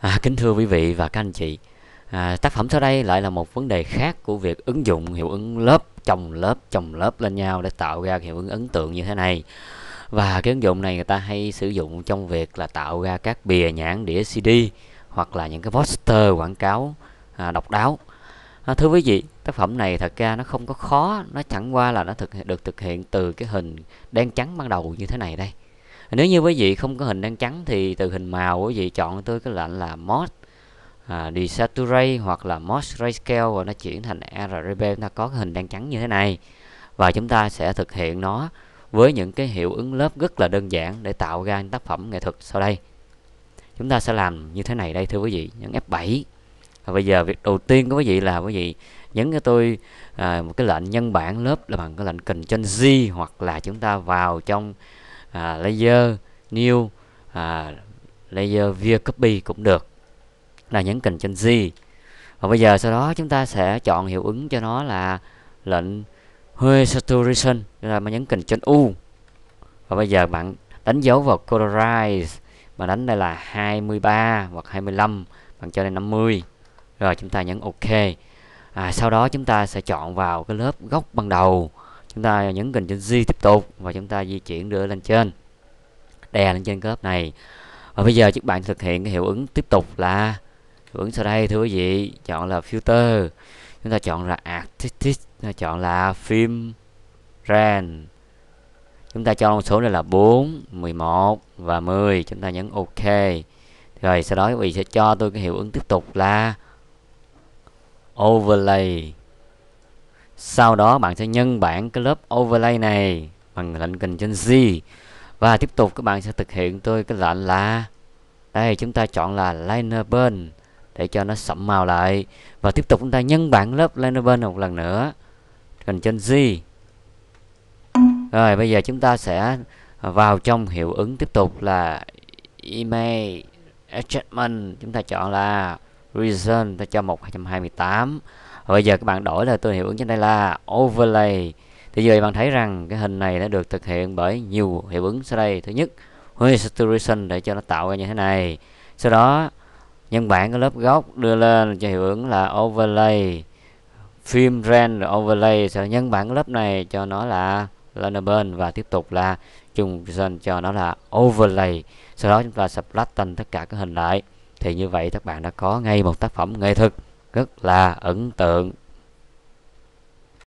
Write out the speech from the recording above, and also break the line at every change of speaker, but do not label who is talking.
À, kính thưa quý vị và các anh chị, à, tác phẩm sau đây lại là một vấn đề khác của việc ứng dụng hiệu ứng lớp chồng lớp chồng lớp lên nhau để tạo ra hiệu ứng ấn tượng như thế này. Và cái ứng dụng này người ta hay sử dụng trong việc là tạo ra các bìa nhãn đĩa CD hoặc là những cái poster quảng cáo à, độc đáo. À, thưa quý vị, tác phẩm này thật ra nó không có khó, nó chẳng qua là nó thực được thực hiện từ cái hình đen trắng ban đầu như thế này đây nếu như quý vị không có hình đen trắng thì từ hình màu quý vị chọn tôi cái lệnh là mod à, desaturate hoặc là mod grayscale và nó chuyển thành RGB chúng ta có cái hình đen trắng như thế này và chúng ta sẽ thực hiện nó với những cái hiệu ứng lớp rất là đơn giản để tạo ra những tác phẩm nghệ thuật sau đây chúng ta sẽ làm như thế này đây thưa quý vị nhấn F7 và bây giờ việc đầu tiên của quý vị là quý vị nhấn cho tôi à, một cái lệnh nhân bản lớp là bằng cái lệnh cần Ctrl z hoặc là chúng ta vào trong à, layer new à, layer view copy cũng được là nhấn cần trên Z và bây giờ sau đó chúng ta sẽ chọn hiệu ứng cho nó là lệnh Hue Saturation là mà nhấn cần trên U và bây giờ bạn đánh dấu vào Colorize mà đánh đây là 23 hoặc 25 bạn cho đây 50 rồi chúng ta nhấn OK à, sau đó chúng ta sẽ chọn vào cái lớp góc ban đầu chúng ta nhấn kình trên G tiếp tục và chúng ta di chuyển đưa lên trên đè lên trên khớp này và bây giờ các bạn thực hiện cái hiệu ứng tiếp tục là hiệu ứng sau đây thưa quý vị chọn là filter chúng ta chọn là artistic chúng ta chọn là film ran chúng ta cho con số này là 4 11 và 10 chúng ta nhấn ok rồi sau đó quý vị sẽ cho tôi cái hiệu ứng tiếp tục là overlay sau đó bạn sẽ nhân bản cái lớp overlay này bằng lệnh kình trên Z và tiếp tục các bạn sẽ thực hiện tôi cái lệnh là đây chúng ta chọn là liner burn để cho nó sẫm màu lại và tiếp tục chúng ta nhân bản lớp liner burn một lần nữa kình trên Z rồi bây giờ chúng ta sẽ vào trong hiệu ứng tiếp tục là image adjustment chúng ta chọn là reason ta cho 1228 và bây giờ các bạn đổi là tôi hiệu ứng trên đây là overlay thì giờ bạn thấy rằng cái hình này đã được thực hiện bởi nhiều hiệu ứng sau đây thứ nhất saturation để cho nó tạo ra như thế này sau đó nhân bản cái lớp gốc đưa lên cho hiệu ứng là overlay film rand overlay sẽ nhân bản lớp này cho nó là Lanabel và tiếp tục là trùng dần cho nó là overlay sau đó chúng ta splatten tất cả các hình lại thì như vậy các bạn đã có ngay một tác phẩm nghệ thuật rất là ấn tượng